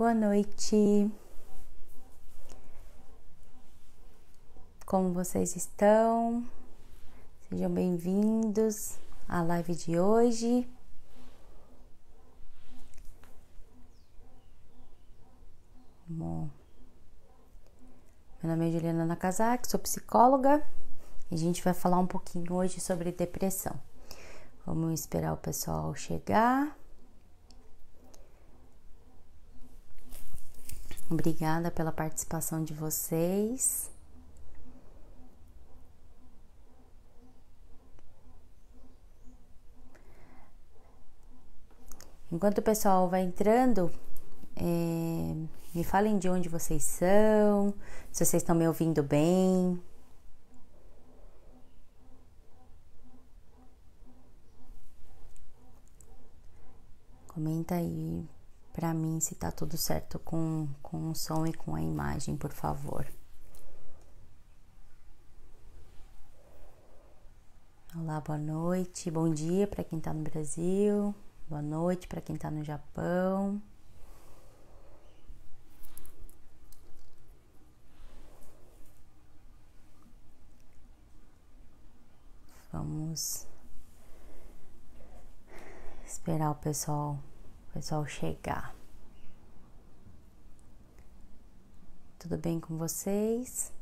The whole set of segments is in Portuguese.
Boa noite. Como vocês estão? Sejam bem-vindos à live de hoje. Bom, meu nome é Juliana Nakazaki, sou psicóloga e a gente vai falar um pouquinho hoje sobre depressão. Vamos esperar o pessoal chegar. Obrigada pela participação de vocês. Enquanto o pessoal vai entrando, é, me falem de onde vocês são, se vocês estão me ouvindo bem. Comenta aí para mim se tá tudo certo com, com o som e com a imagem, por favor. Olá, boa noite, bom dia para quem tá no Brasil, boa noite para quem tá no Japão. Vamos esperar o pessoal pessoal é chegar. Tudo bem com vocês?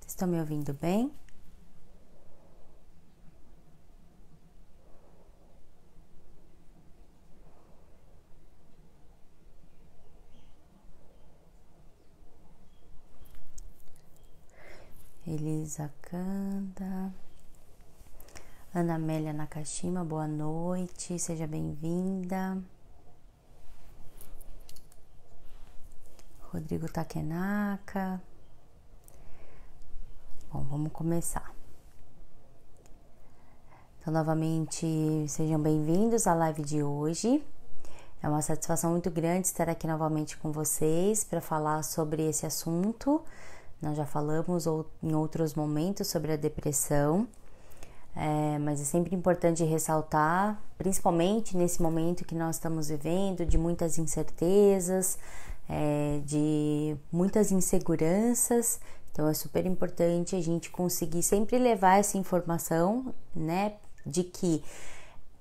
Vocês estão me ouvindo bem? Elisa Canda. Ana Amélia Nakashima, boa noite, seja bem-vinda. Rodrigo Takenaka. Bom, vamos começar. Então, novamente, sejam bem-vindos à live de hoje. É uma satisfação muito grande estar aqui novamente com vocês para falar sobre esse assunto. Nós já falamos em outros momentos sobre a depressão é, mas é sempre importante ressaltar, principalmente nesse momento que nós estamos vivendo, de muitas incertezas, é, de muitas inseguranças. Então é super importante a gente conseguir sempre levar essa informação, né, de que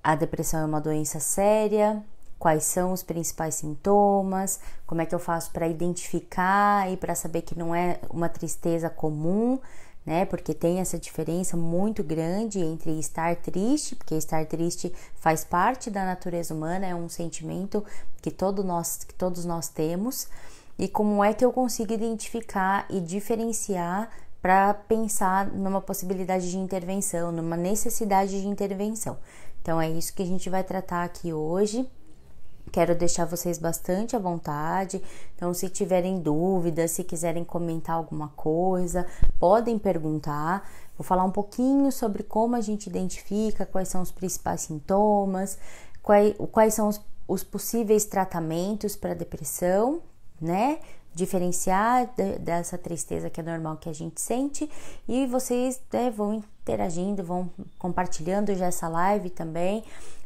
a depressão é uma doença séria, quais são os principais sintomas, como é que eu faço para identificar e para saber que não é uma tristeza comum né? Porque tem essa diferença muito grande entre estar triste, porque estar triste faz parte da natureza humana, é um sentimento que, todo nós, que todos nós temos. E como é que eu consigo identificar e diferenciar para pensar numa possibilidade de intervenção, numa necessidade de intervenção? Então é isso que a gente vai tratar aqui hoje. Quero deixar vocês bastante à vontade. Então, se tiverem dúvidas, se quiserem comentar alguma coisa, podem perguntar. Vou falar um pouquinho sobre como a gente identifica, quais são os principais sintomas, quais, quais são os, os possíveis tratamentos para depressão, né? Diferenciar de, dessa tristeza que é normal que a gente sente. E vocês né, vão interagindo, vão compartilhando já essa live também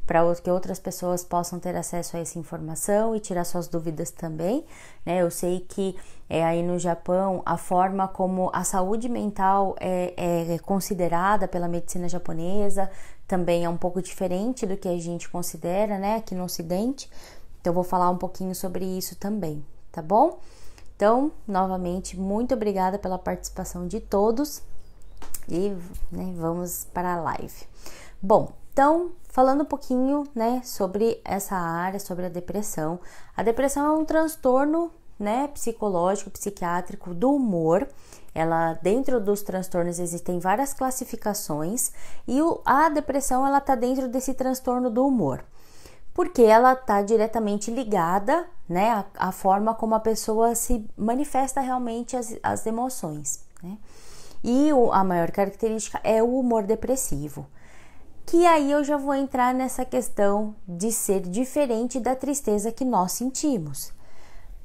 para que outras pessoas possam ter acesso a essa informação e tirar suas dúvidas também. Né? Eu sei que é, aí no Japão a forma como a saúde mental é, é considerada pela medicina japonesa também é um pouco diferente do que a gente considera né, aqui no Ocidente. Então, vou falar um pouquinho sobre isso também, tá bom? Então, novamente, muito obrigada pela participação de todos e né, vamos para a live. Bom, então falando um pouquinho, né, sobre essa área, sobre a depressão. A depressão é um transtorno, né, psicológico, psiquiátrico do humor. Ela dentro dos transtornos existem várias classificações e o, a depressão ela tá dentro desse transtorno do humor. Porque ela está diretamente ligada né, à forma como a pessoa se manifesta realmente as, as emoções. Né? E o, a maior característica é o humor depressivo que aí eu já vou entrar nessa questão de ser diferente da tristeza que nós sentimos.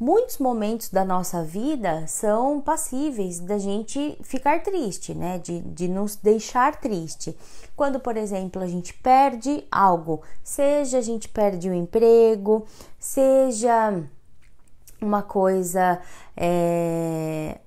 Muitos momentos da nossa vida são passíveis da gente ficar triste, né? De, de nos deixar triste. Quando, por exemplo, a gente perde algo, seja a gente perde o um emprego, seja uma coisa, é,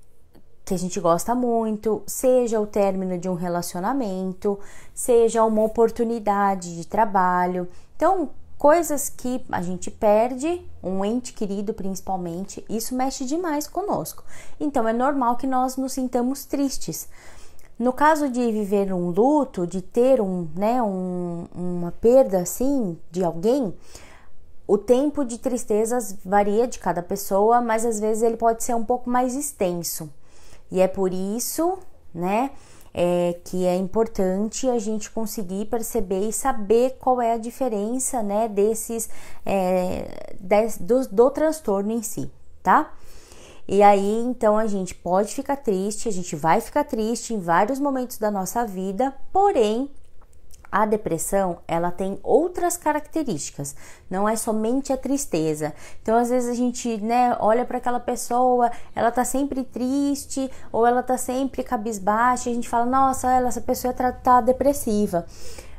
que a gente gosta muito, seja o término de um relacionamento, seja uma oportunidade de trabalho. Então, coisas que a gente perde, um ente querido principalmente, isso mexe demais conosco. Então, é normal que nós nos sintamos tristes. No caso de viver um luto, de ter um, né, um, uma perda assim de alguém, o tempo de tristezas varia de cada pessoa, mas às vezes ele pode ser um pouco mais extenso. E é por isso, né, é, que é importante a gente conseguir perceber e saber qual é a diferença, né, desses, é, do, do transtorno em si, tá? E aí, então, a gente pode ficar triste, a gente vai ficar triste em vários momentos da nossa vida, porém, a depressão, ela tem outras características, não é somente a tristeza. Então, às vezes a gente, né, olha para aquela pessoa, ela tá sempre triste ou ela tá sempre cabisbaixa, a gente fala: "Nossa, ela, essa pessoa tá, tá depressiva".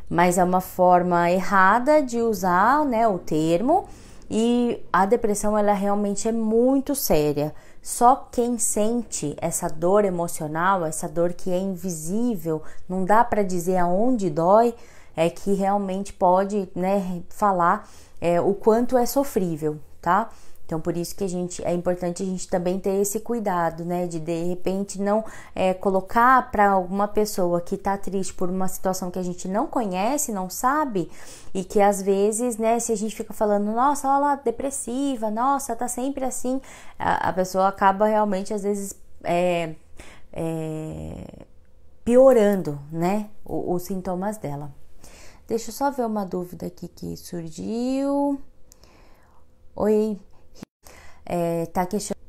Mas é uma forma errada de usar, né, o termo. E a depressão ela realmente é muito séria. Só quem sente essa dor emocional, essa dor que é invisível, não dá para dizer aonde dói, é que realmente pode né, falar é, o quanto é sofrível, tá? Então, por isso que a gente é importante a gente também ter esse cuidado, né? De de repente não é, colocar para alguma pessoa que tá triste por uma situação que a gente não conhece, não sabe, e que às vezes, né, se a gente fica falando, nossa, olha lá, depressiva, nossa, tá sempre assim, a, a pessoa acaba realmente, às vezes, é, é, piorando, né? O, os sintomas dela. Deixa eu só ver uma dúvida aqui que surgiu. Oi, é, tá questionando.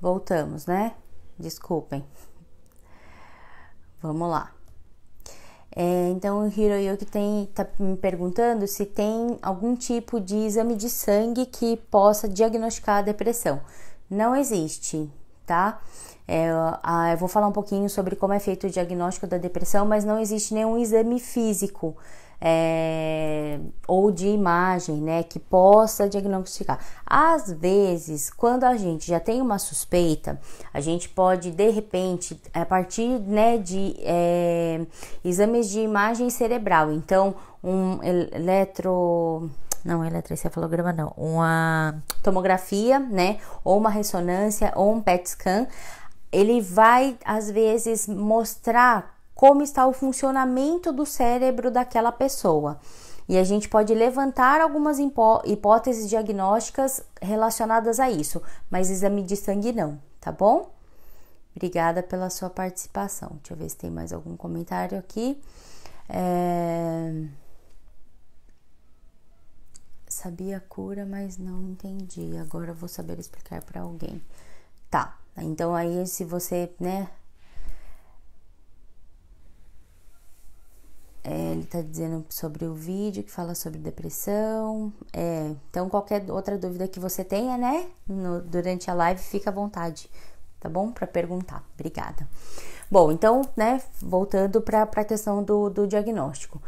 Voltamos, né? Desculpem. Vamos lá. É, então, o Hiroyuki tem, tá me perguntando se tem algum tipo de exame de sangue que possa diagnosticar a depressão. Não existe, tá? É, eu vou falar um pouquinho sobre como é feito o diagnóstico da depressão, mas não existe nenhum exame físico é, ou de imagem, né, que possa diagnosticar. Às vezes, quando a gente já tem uma suspeita, a gente pode de repente, a partir né, de é, exames de imagem cerebral, então um eletro não eletroencefalograma é não, uma tomografia, né, ou uma ressonância ou um PET scan, ele vai às vezes mostrar como está o funcionamento do cérebro daquela pessoa. E a gente pode levantar algumas hipóteses diagnósticas relacionadas a isso, mas exame de sangue não, tá bom? Obrigada pela sua participação. Deixa eu ver se tem mais algum comentário aqui. É... Sabia a cura, mas não entendi. Agora vou saber explicar para alguém. Tá. Então aí se você, né, É, ele está dizendo sobre o vídeo que fala sobre depressão. É, então, qualquer outra dúvida que você tenha, né, no, durante a live, fica à vontade, tá bom? Para perguntar. Obrigada. Bom, então, né, voltando para a questão do, do diagnóstico.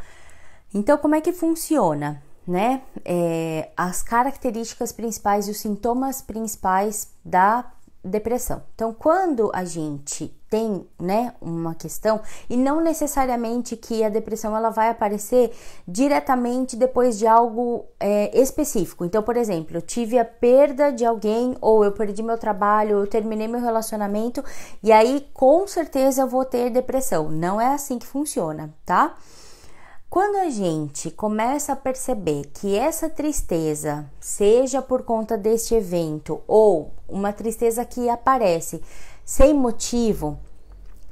Então, como é que funciona, né? É, as características principais e os sintomas principais da depressão. Então, quando a gente tem, né, uma questão e não necessariamente que a depressão ela vai aparecer diretamente depois de algo é, específico. Então, por exemplo, eu tive a perda de alguém ou eu perdi meu trabalho, ou eu terminei meu relacionamento e aí com certeza eu vou ter depressão. Não é assim que funciona, tá? Quando a gente começa a perceber que essa tristeza, seja por conta deste evento ou uma tristeza que aparece sem motivo,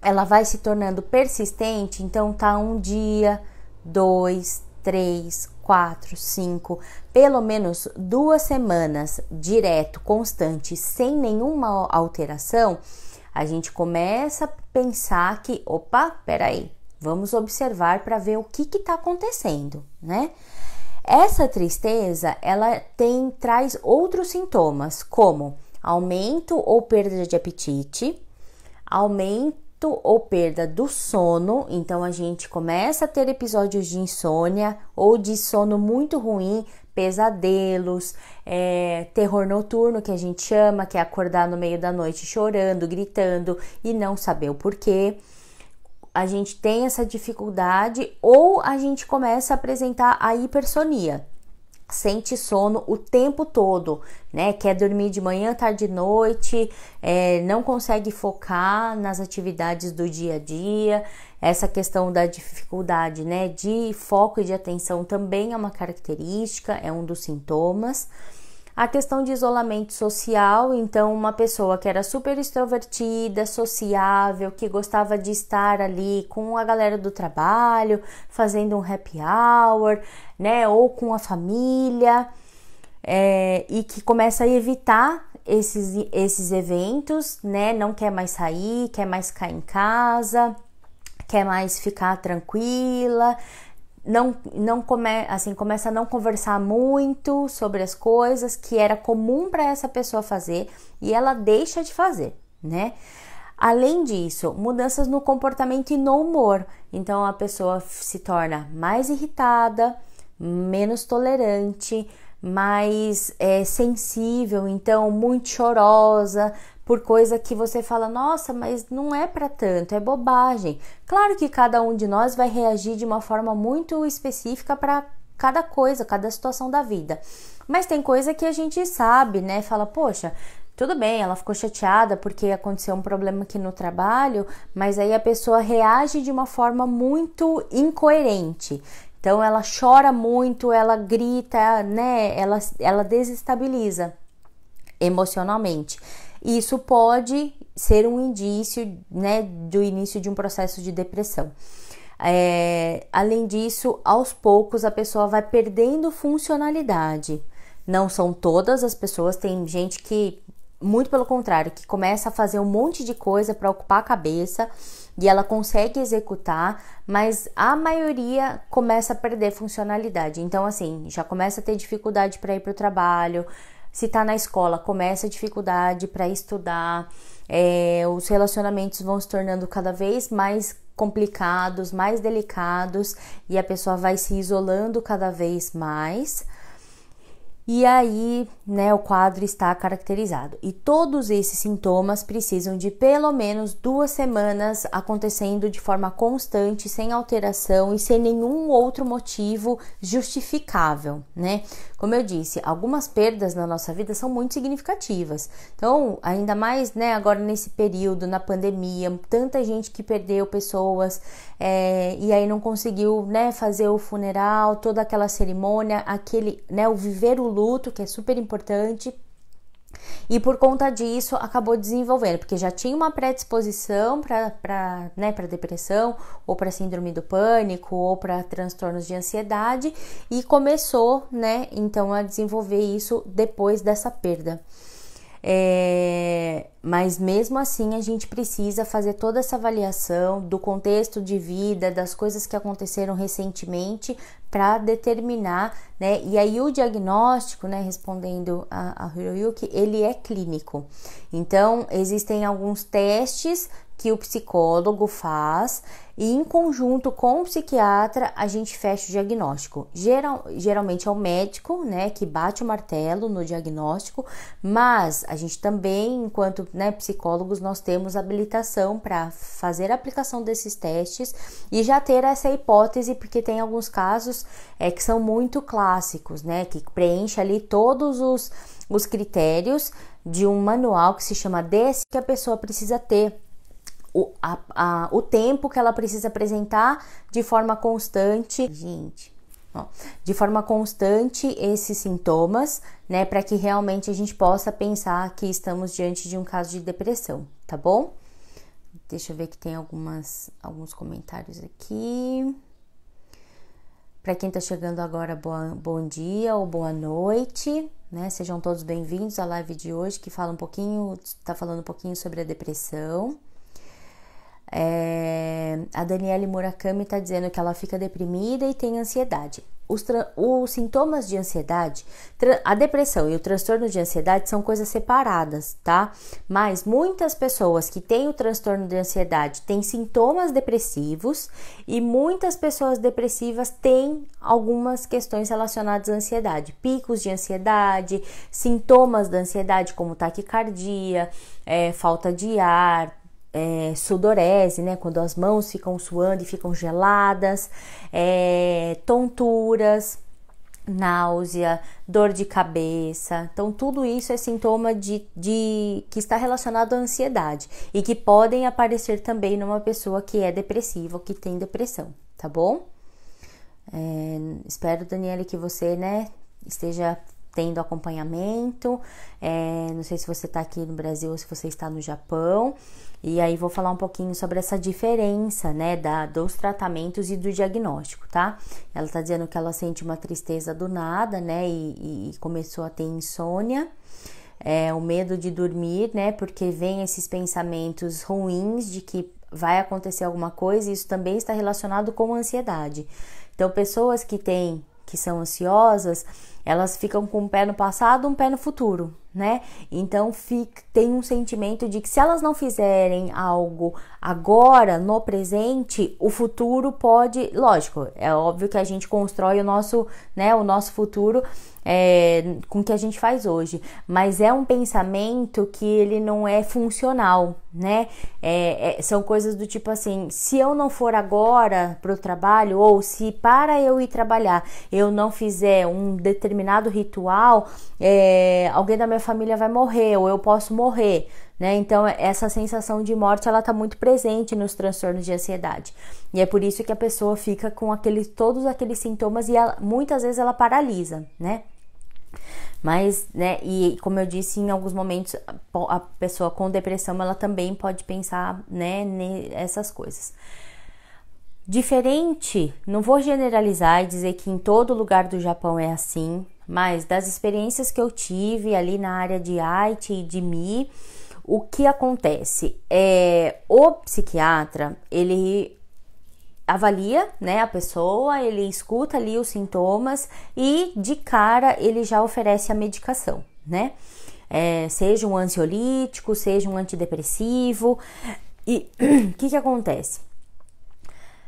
ela vai se tornando persistente, então tá um dia, dois, três, quatro, cinco, pelo menos duas semanas direto, constante, sem nenhuma alteração, a gente começa a pensar que, opa, peraí, Vamos observar para ver o que está acontecendo, né? Essa tristeza, ela tem traz outros sintomas, como aumento ou perda de apetite, aumento ou perda do sono, então a gente começa a ter episódios de insônia ou de sono muito ruim, pesadelos, é, terror noturno que a gente chama, que é acordar no meio da noite chorando, gritando e não saber o porquê a gente tem essa dificuldade ou a gente começa a apresentar a hipersonia. Sente sono o tempo todo, né? Quer dormir de manhã, tarde e noite, é, não consegue focar nas atividades do dia a dia. Essa questão da dificuldade, né? De foco e de atenção também é uma característica, é um dos sintomas. A questão de isolamento social, então, uma pessoa que era super extrovertida, sociável, que gostava de estar ali com a galera do trabalho, fazendo um happy hour, né, ou com a família, é, e que começa a evitar esses, esses eventos, né, não quer mais sair, quer mais ficar em casa, quer mais ficar tranquila, não, não come, assim, começa a não conversar muito sobre as coisas que era comum para essa pessoa fazer e ela deixa de fazer, né? Além disso, mudanças no comportamento e no humor. Então a pessoa se torna mais irritada, menos tolerante, mais é, sensível, então muito chorosa, por coisa que você fala, nossa, mas não é para tanto, é bobagem. Claro que cada um de nós vai reagir de uma forma muito específica para cada coisa, cada situação da vida. Mas tem coisa que a gente sabe, né? Fala, poxa, tudo bem, ela ficou chateada porque aconteceu um problema aqui no trabalho, mas aí a pessoa reage de uma forma muito incoerente. Então ela chora muito, ela grita, né? Ela, ela desestabiliza emocionalmente isso pode ser um indício né, do início de um processo de depressão. É, além disso, aos poucos a pessoa vai perdendo funcionalidade. Não são todas as pessoas, tem gente que, muito pelo contrário, que começa a fazer um monte de coisa para ocupar a cabeça e ela consegue executar, mas a maioria começa a perder funcionalidade. Então, assim, já começa a ter dificuldade para ir para o trabalho, se está na escola, começa a dificuldade para estudar, é, os relacionamentos vão se tornando cada vez mais complicados, mais delicados e a pessoa vai se isolando cada vez mais. E aí, né, o quadro está caracterizado. E todos esses sintomas precisam de pelo menos duas semanas acontecendo de forma constante, sem alteração e sem nenhum outro motivo justificável, né? Como eu disse, algumas perdas na nossa vida são muito significativas. Então, ainda mais né, agora nesse período, na pandemia, tanta gente que perdeu pessoas é, e aí não conseguiu né, fazer o funeral, toda aquela cerimônia, aquele, né, o viver o luto, que é super importante. E por conta disso acabou desenvolvendo, porque já tinha uma predisposição para né, depressão, ou para síndrome do pânico, ou para transtornos de ansiedade, e começou, né, então a desenvolver isso depois dessa perda. É, mas mesmo assim a gente precisa fazer toda essa avaliação do contexto de vida, das coisas que aconteceram recentemente, para determinar, né? E aí o diagnóstico, né, respondendo a, a Hiroyuki, ele é clínico. Então, existem alguns testes que o psicólogo faz e em conjunto com o psiquiatra a gente fecha o diagnóstico. Geral, geralmente é o médico, né, que bate o martelo no diagnóstico, mas a gente também, enquanto né, psicólogos, nós temos habilitação para fazer a aplicação desses testes e já ter essa hipótese, porque tem alguns casos é, que são muito clássicos, né? Que preenche ali todos os, os critérios de um manual que se chama desse que a pessoa precisa ter o, a, a, o tempo que ela precisa apresentar de forma constante. Gente, ó, de forma constante esses sintomas, né? Para que realmente a gente possa pensar que estamos diante de um caso de depressão, tá bom? Deixa eu ver que tem algumas, alguns comentários aqui. Para quem está chegando agora, boa, bom dia ou boa noite, né? Sejam todos bem-vindos à live de hoje que fala um pouquinho, está falando um pouquinho sobre a depressão. É, a Daniele Murakami está dizendo que ela fica deprimida e tem ansiedade. Os, os sintomas de ansiedade, a depressão e o transtorno de ansiedade são coisas separadas, tá? Mas muitas pessoas que têm o transtorno de ansiedade têm sintomas depressivos e muitas pessoas depressivas têm algumas questões relacionadas à ansiedade, picos de ansiedade, sintomas da ansiedade como taquicardia, é, falta de ar, é, sudorese, né? Quando as mãos ficam suando e ficam geladas, é, tonturas, náusea, dor de cabeça. Então, tudo isso é sintoma de, de que está relacionado à ansiedade e que podem aparecer também numa pessoa que é depressiva ou que tem depressão, tá bom? É, espero, Daniele, que você, né, esteja tendo acompanhamento. É, não sei se você está aqui no Brasil ou se você está no Japão. E aí vou falar um pouquinho sobre essa diferença, né, da, dos tratamentos e do diagnóstico, tá? Ela tá dizendo que ela sente uma tristeza do nada, né, e, e começou a ter insônia. É, o medo de dormir, né? Porque vem esses pensamentos ruins de que vai acontecer alguma coisa, e isso também está relacionado com ansiedade. Então, pessoas que têm que são ansiosas, elas ficam com um pé no passado, um pé no futuro, né? Então fica, tem um sentimento de que se elas não fizerem algo agora, no presente, o futuro pode, lógico, é óbvio que a gente constrói o nosso, né, o nosso futuro é, com o que a gente faz hoje, mas é um pensamento que ele não é funcional, né? É, é, são coisas do tipo assim, se eu não for agora para o trabalho ou se para eu ir trabalhar eu não fizer um determinado determinado ritual, é, alguém da minha família vai morrer ou eu posso morrer, né? Então essa sensação de morte ela está muito presente nos transtornos de ansiedade e é por isso que a pessoa fica com aqueles, todos aqueles sintomas e ela, muitas vezes ela paralisa, né? Mas, né, e como eu disse, em alguns momentos a pessoa com depressão ela também pode pensar, né, nessas coisas. Diferente, não vou generalizar e dizer que em todo lugar do Japão é assim, mas das experiências que eu tive ali na área de Aichi e de Mi, o que acontece é o psiquiatra, ele avalia, né, a pessoa, ele escuta ali os sintomas e de cara ele já oferece a medicação, né? É, seja um ansiolítico, seja um antidepressivo. E o que que acontece?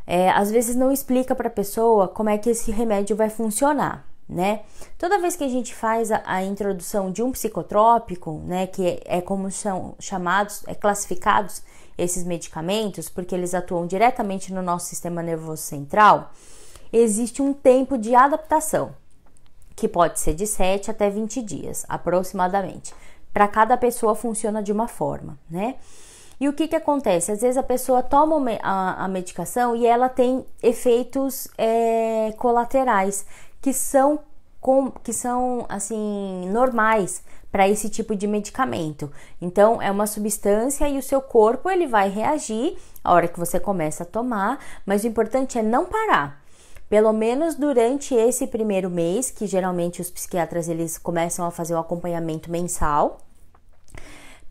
é, às vezes não explica para a pessoa como é que esse remédio vai funcionar, né? Toda vez que a gente faz a, a introdução de um psicotrópico, né, que é, é como são chamados, é classificados esses medicamentos, porque eles atuam diretamente no nosso sistema nervoso central, existe um tempo de adaptação, que pode ser de 7 até 20 dias, aproximadamente. Para cada pessoa funciona de uma forma, né? E o que, que acontece? Às vezes a pessoa toma a, medicação e ela tem efeitos é, colaterais que são, com, que são assim normais para esse tipo de medicamento. Então é uma substância e o seu corpo ele vai reagir a hora que você começa a tomar, mas o importante é não parar pelo menos durante esse primeiro mês, que geralmente os psiquiatras eles começam a fazer o acompanhamento mensal,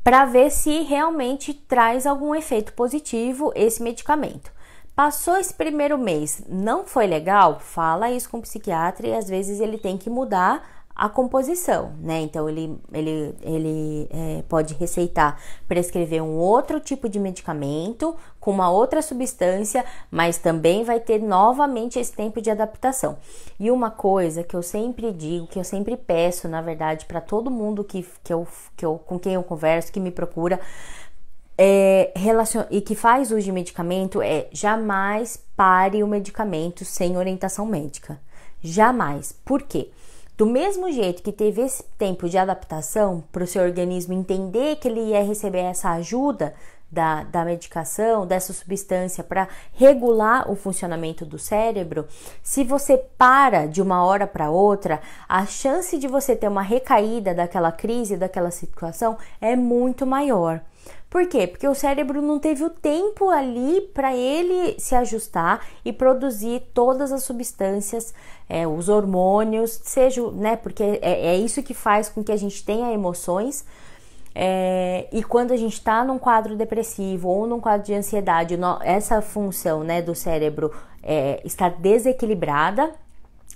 para ver se realmente traz algum efeito positivo esse medicamento. Passou esse primeiro mês, não foi legal? Fala isso com o psiquiatra e às vezes ele tem que mudar a composição, né? Então ele, ele, ele é, pode receitar, prescrever um outro tipo de medicamento com uma outra substância, mas também vai ter novamente esse tempo de adaptação. E uma coisa que eu sempre digo, que eu sempre peço, na verdade, para todo mundo que, que eu, que eu, com quem eu converso, que me procura, é, relacion... e que faz uso de medicamento, é jamais pare o medicamento sem orientação médica. Jamais. Por quê? Do mesmo jeito que teve esse tempo de adaptação para o seu organismo entender que ele ia receber essa ajuda da, da medicação, dessa substância para regular o funcionamento do cérebro, se você para de uma hora para outra, a chance de você ter uma recaída daquela crise, daquela situação é muito maior. Por quê? Porque o cérebro não teve o tempo ali para ele se ajustar e produzir todas as substâncias, é, os hormônios, seja, né? Porque é, é, isso que faz com que a gente tenha emoções. É, e quando a gente está num quadro depressivo ou num quadro de ansiedade, essa função né, do cérebro é, está desequilibrada,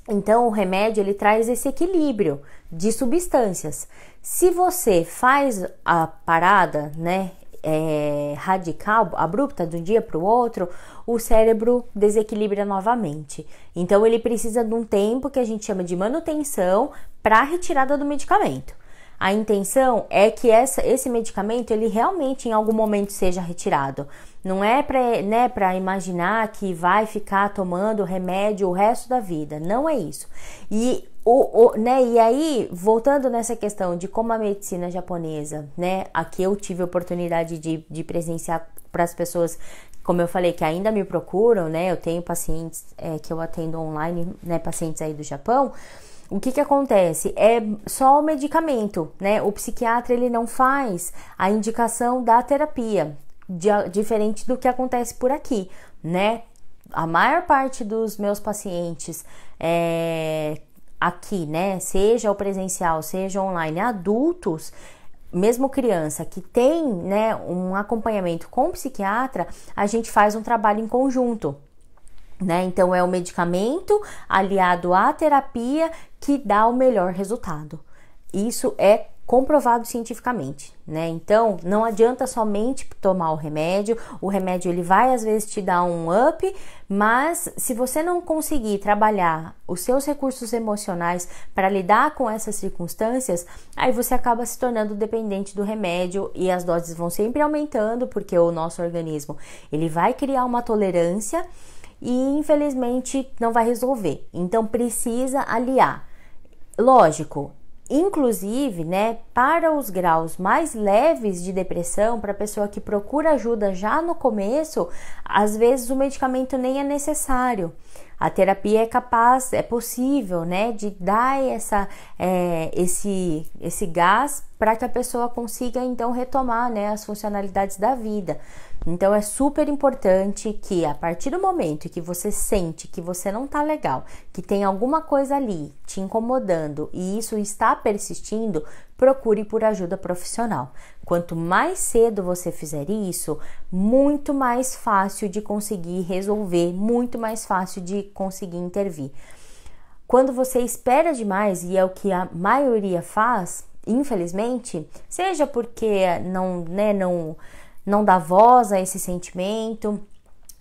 então, o remédio ele traz esse equilíbrio de substâncias. Se você faz a parada, né, é, radical, abrupta de um dia para o outro, o cérebro desequilibra novamente. Então, ele precisa de um tempo que a gente chama de manutenção para a retirada do medicamento. A intenção é que essa, esse medicamento ele realmente em algum momento seja retirado. Não é para né, imaginar que vai ficar tomando remédio o resto da vida. Não é isso. E o, o, né, e aí, voltando nessa questão de como a medicina japonesa, né? Aqui eu tive a oportunidade de, de presenciar para as pessoas, como eu falei, que ainda me procuram, né? Eu tenho pacientes é, que eu atendo online, né? Pacientes aí do Japão o que que acontece? É só o medicamento, né? O psiquiatra ele não faz a indicação da terapia, diferente do que acontece por aqui, né? A maior parte dos meus pacientes é, aqui, né? Seja o presencial, seja online, adultos, mesmo criança que tem né, um acompanhamento com o psiquiatra, a gente faz um trabalho em conjunto. Né? Então, é o medicamento aliado à terapia que dá o melhor resultado. Isso é comprovado cientificamente, né? Então, não adianta somente tomar o remédio. O remédio ele vai às vezes te dar um up, mas se você não conseguir trabalhar os seus recursos emocionais para lidar com essas circunstâncias, aí você acaba se tornando dependente do remédio e as doses vão sempre aumentando porque o nosso organismo, ele vai criar uma tolerância e infelizmente não vai resolver. Então precisa aliar Lógico, inclusive, né, para os graus mais leves de depressão, para a pessoa que procura ajuda já no começo, às vezes o medicamento nem é necessário. A terapia é capaz, é possível, né, de dar essa, é, esse, esse gás para que a pessoa consiga então retomar, né, as funcionalidades da vida. Então é super importante que a partir do momento que você sente que você não tá legal, que tem alguma coisa ali te incomodando e isso está persistindo, procure por ajuda profissional. Quanto mais cedo você fizer isso, muito mais fácil de conseguir resolver, muito mais fácil de conseguir intervir. Quando você espera demais, e é o que a maioria faz, infelizmente, seja porque não, né, não não dá voz a esse sentimento,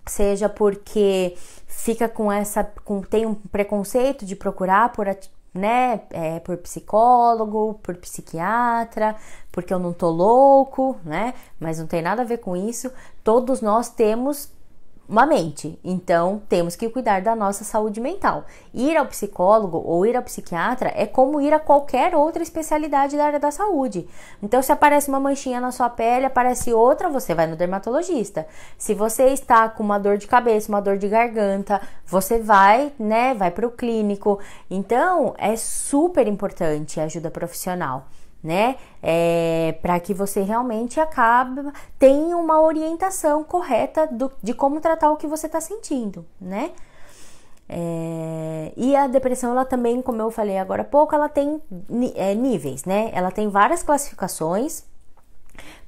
seja porque fica com essa, com, tem um preconceito de procurar por, né, é, por psicólogo, por psiquiatra, porque eu não tô louco, né? Mas não tem nada a ver com isso. Todos nós temos uma mente. Então, temos que cuidar da nossa saúde mental. Ir ao psicólogo ou ir ao psiquiatra é como ir a qualquer outra especialidade da área da saúde. Então, se aparece uma manchinha na sua pele, aparece outra, você vai no dermatologista. Se você está com uma dor de cabeça, uma dor de garganta, você vai, né, vai para o clínico. Então, é super importante a ajuda profissional né? É, para que você realmente acabe tenha uma orientação correta do, de como tratar o que você está sentindo, né? É, e a depressão, ela também, como eu falei agora há pouco, ela tem é, níveis, né? Ela tem várias classificações,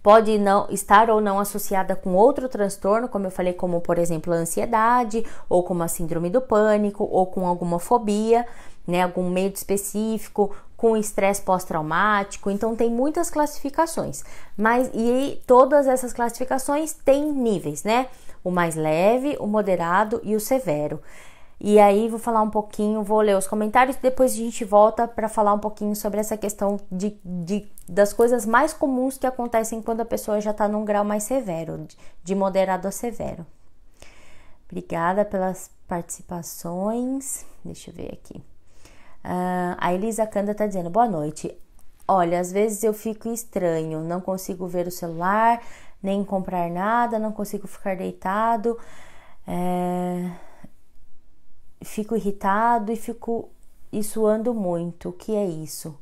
pode não estar ou não associada com outro transtorno, como eu falei, como por exemplo a ansiedade, ou com a síndrome do pânico, ou com alguma fobia, né? Algum medo específico, com estresse pós-traumático, então tem muitas classificações. Mas e todas essas classificações têm níveis, né? O mais leve, o moderado e o severo. E aí vou falar um pouquinho, vou ler os comentários, depois a gente volta para falar um pouquinho sobre essa questão de, de, das coisas mais comuns que acontecem quando a pessoa já está num grau mais severo, de moderado a severo. Obrigada pelas participações. Deixa eu ver aqui. Uh, a Elisa Canda está dizendo: boa noite. Olha, às vezes eu fico estranho, não consigo ver o celular, nem comprar nada, não consigo ficar deitado, é... fico irritado e fico e suando muito. O que é isso?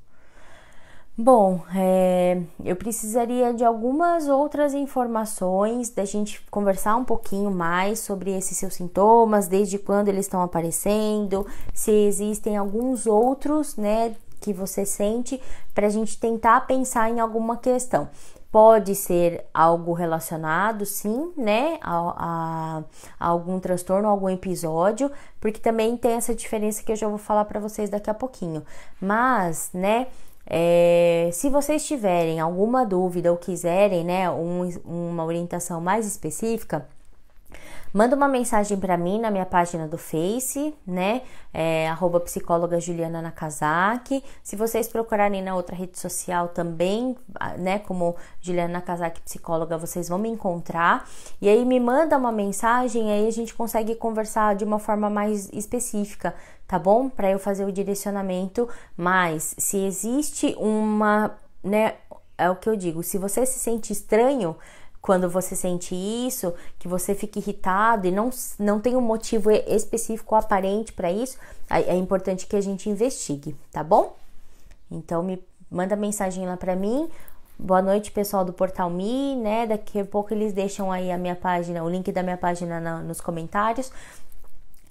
Bom, é, eu precisaria de algumas outras informações, da gente conversar um pouquinho mais sobre esses seus sintomas, desde quando eles estão aparecendo, se existem alguns outros, né, que você sente, para a gente tentar pensar em alguma questão. Pode ser algo relacionado, sim, né, a, a, a algum transtorno, algum episódio, porque também tem essa diferença que eu já vou falar para vocês daqui a pouquinho. Mas, né é, se vocês tiverem alguma dúvida ou quiserem né, um, uma orientação mais específica, Manda uma mensagem para mim na minha página do Face, né? É, arroba psicóloga Juliana Nakazaki. Se vocês procurarem na outra rede social também, ah, né? Como Juliana Nakazaki Psicóloga, vocês vão me encontrar. E aí me manda uma mensagem, aí a gente consegue conversar de uma forma mais específica, tá bom? Para eu fazer o direcionamento. Mas se existe uma, né? É o que eu digo, se você se sente estranho, quando você sente isso, que você fica irritado e não, não tem um motivo específico aparente para isso, é importante que a gente investigue, tá bom? Então me manda mensagem lá para mim. Boa noite, pessoal do Portal Mi, né? Daqui a pouco eles deixam aí a minha página, o link da minha página na, nos comentários.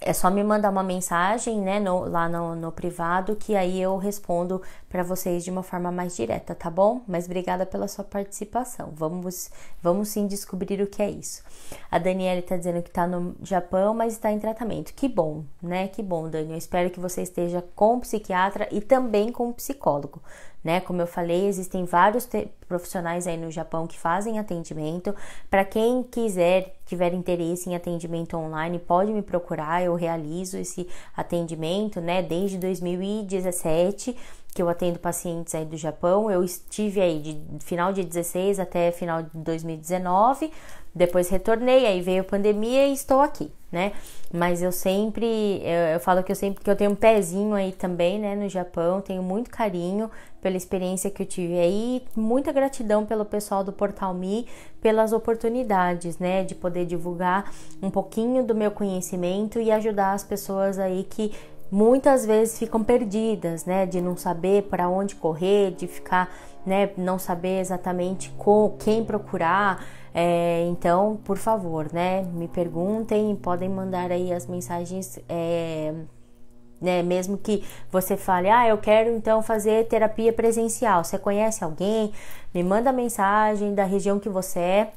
É só me mandar uma mensagem, né, no, lá no, no privado, que aí eu respondo para vocês de uma forma mais direta, tá bom? Mas obrigada pela sua participação. Vamos, vamos sim descobrir o que é isso. A Daniela está dizendo que está no Japão, mas está em tratamento. Que bom, né? Que bom, Dani. Eu espero que você esteja com o psiquiatra e também com o psicólogo. Né? Como eu falei, existem vários profissionais aí no Japão que fazem atendimento. Para quem quiser, tiver interesse em atendimento online, pode me procurar, eu realizo esse atendimento, né? Desde 2017 que eu atendo pacientes aí do Japão. Eu estive aí de final de 16 até final de 2019, depois retornei, aí veio a pandemia e estou aqui, né? Mas eu sempre, eu, eu, falo que eu sempre que eu tenho um pezinho aí também, né, no Japão, tenho muito carinho pela experiência que eu tive aí, muita gratidão pelo pessoal do Portal Mi, pelas oportunidades, né, de poder divulgar um pouquinho do meu conhecimento e ajudar as pessoas aí que muitas vezes ficam perdidas, né, de não saber para onde correr, de ficar, né, não saber exatamente com quem procurar. É, então, por favor, né, me perguntem, podem mandar aí as mensagens. É, né? Mesmo que você fale, ah, eu quero então fazer terapia presencial. Você conhece alguém? Me manda mensagem da região que você é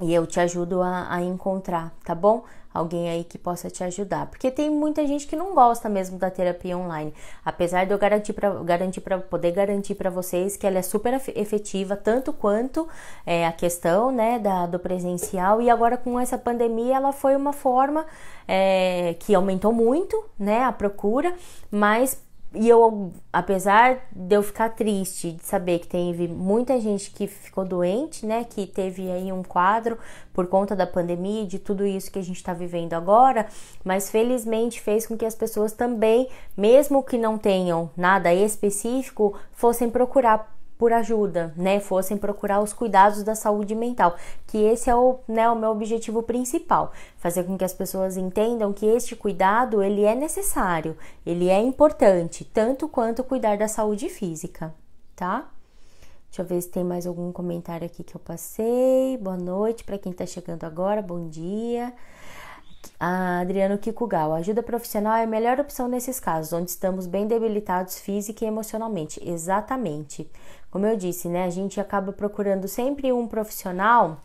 e eu te ajudo a, a encontrar, tá bom? alguém aí que possa te ajudar. Porque tem muita gente que não gosta mesmo da terapia online. Apesar de eu garantir para garantir para poder garantir para vocês que ela é super efetiva, tanto quanto é, a questão né, da, do presencial. E agora com essa pandemia, ela foi uma forma é, que aumentou muito né, a procura, mas e eu, apesar de eu ficar triste de saber que teve muita gente que ficou doente, né, que teve aí um quadro por conta da pandemia de tudo isso que a gente está vivendo agora, mas felizmente fez com que as pessoas também, mesmo que não tenham nada específico, fossem procurar por ajuda, né? Fossem procurar os cuidados da saúde mental, que esse é o, né, o meu objetivo principal, fazer com que as pessoas entendam que este cuidado ele é necessário, ele é importante, tanto quanto cuidar da saúde física, tá? Deixa eu ver se tem mais algum comentário aqui que eu passei. Boa noite para quem está chegando agora, bom dia. A Adriano Kikugal, ajuda profissional é a melhor opção nesses casos, onde estamos bem debilitados física e emocionalmente. Exatamente. Como eu disse, né? A gente acaba procurando sempre um profissional.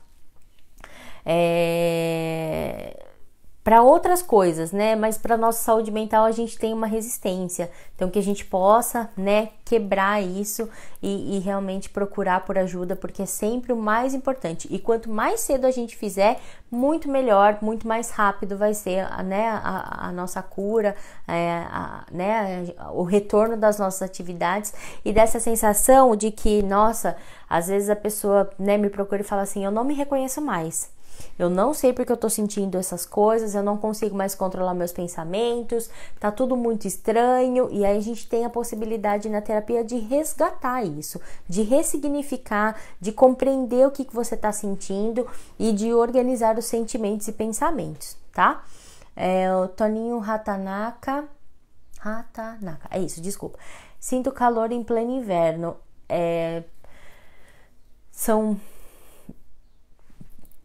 É para outras coisas, né? Mas para nossa saúde mental a gente tem uma resistência. Então que a gente possa, né, quebrar isso e, e, realmente procurar por ajuda, porque é sempre o mais importante. E quanto mais cedo a gente fizer, muito melhor, muito mais rápido vai ser, né, a, a nossa cura, é, a, né, o retorno das nossas atividades e dessa sensação de que, nossa, às vezes a pessoa, né, me procura e fala assim, eu não me reconheço mais. Eu não sei porque eu tô sentindo essas coisas, eu não consigo mais controlar meus pensamentos, tá tudo muito estranho. E aí a gente tem a possibilidade na terapia de resgatar isso, de ressignificar, de compreender o que, que você tá sentindo e de organizar os sentimentos e pensamentos, tá? É, o Toninho Ratanaka. Ratanaka, é isso, desculpa. Sinto calor em pleno inverno. É, são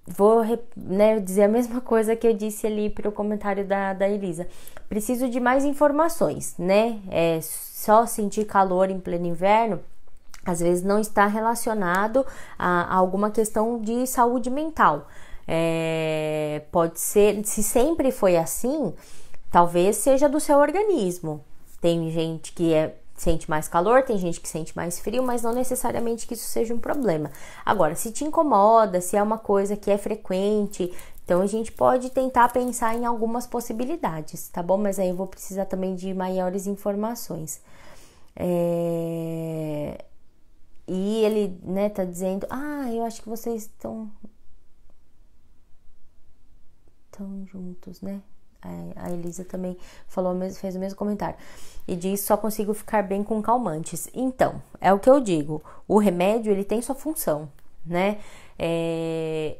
vou né, dizer a mesma coisa que eu disse ali para o comentário da, da Elisa. Preciso de mais informações, né? É, só sentir calor em pleno inverno às vezes não está relacionado a, a alguma questão de saúde mental. É, pode ser, se sempre foi assim, talvez seja do seu organismo. Tem gente que é sente mais calor, tem gente que sente mais frio, mas não necessariamente que isso seja um problema. Agora, se te incomoda, se é uma coisa que é frequente, então a gente pode tentar pensar em algumas possibilidades, tá bom? Mas aí eu vou precisar também de maiores informações. É... E ele, né, tá dizendo: Ah, eu acho que vocês estão. Estão juntos, né? É, a Elisa também falou fez o mesmo comentário. E diz: só consigo ficar bem com calmantes. Então, é o que eu digo. O remédio ele tem sua função, né? É,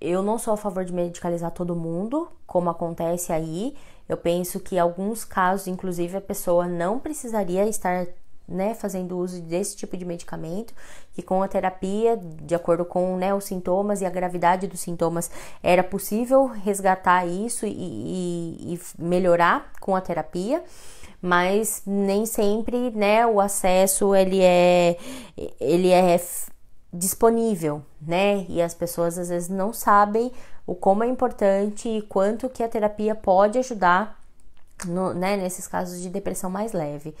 eu não sou a favor de medicalizar todo mundo, como acontece aí. Eu penso que alguns casos, inclusive, a pessoa não precisaria estar né, fazendo uso desse tipo de medicamento, que com a terapia, de acordo com né, os sintomas e a gravidade dos sintomas, era possível resgatar isso e, e, e melhorar com a terapia mas nem sempre, né, o acesso ele é ele é disponível, né? E as pessoas às vezes não sabem o como é importante e quanto que a terapia pode ajudar no, né, nesses casos de depressão mais leve.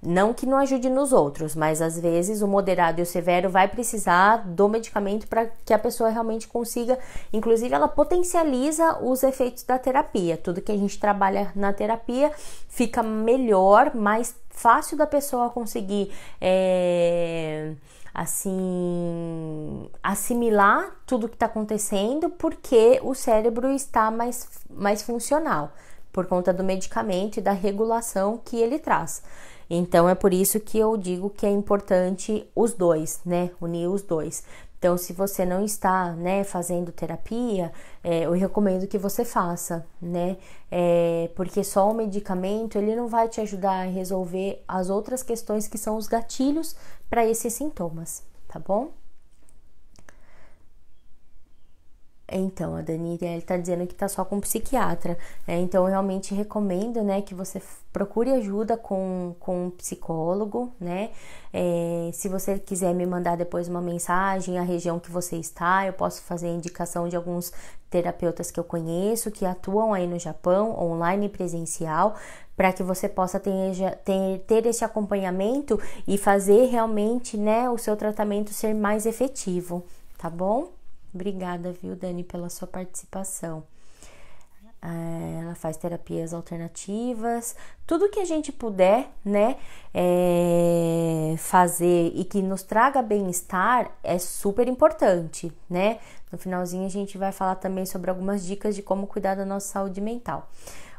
Não que não ajude nos outros, mas às vezes o moderado e o severo vai precisar do medicamento para que a pessoa realmente consiga, inclusive ela potencializa os efeitos da terapia. Tudo que a gente trabalha na terapia fica melhor, mais fácil da pessoa conseguir é, assim assimilar tudo que está acontecendo porque o cérebro está mais, mais funcional por conta do medicamento e da regulação que ele traz. Então é por isso que eu digo que é importante os dois, né? Unir os dois. Então, se você não está, né, fazendo terapia, é, eu recomendo que você faça, né? É, porque só o medicamento ele não vai te ajudar a resolver as outras questões que são os gatilhos para esses sintomas, tá bom? É, então, a Daniela está dizendo que está só com um psiquiatra. É, então, eu realmente recomendo né, que você procure ajuda com, com um psicólogo, né? É, se você quiser me mandar depois uma mensagem, a região que você está, eu posso fazer indicação de alguns terapeutas que eu conheço, que atuam aí no Japão, online e presencial, para que você possa ter, ter, ter esse acompanhamento e fazer realmente né, o seu tratamento ser mais efetivo, tá bom? Obrigada, viu, Dani, pela sua participação. É, ela faz terapias alternativas, tudo que a gente puder, né, é, fazer e que nos traga bem-estar é super importante, né? No finalzinho a gente vai falar também sobre algumas dicas de como cuidar da nossa saúde mental.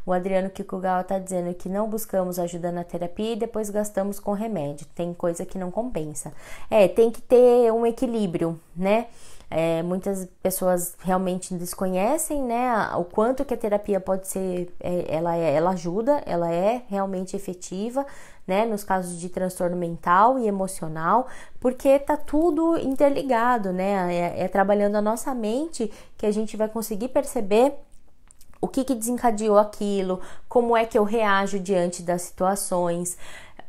O Adriano Kikugawa está dizendo que não buscamos ajuda na terapia e depois gastamos com remédio. Tem coisa que não compensa. É, tem que ter um equilíbrio, né? É, muitas pessoas realmente desconhecem, né, o quanto que a terapia pode ser, é, ela, é, ela ajuda, ela é realmente efetiva, né, nos casos de transtorno mental e emocional, porque tá tudo interligado, né, é, é trabalhando a nossa mente que a gente vai conseguir perceber o que, que desencadeou aquilo, como é que eu reajo diante das situações,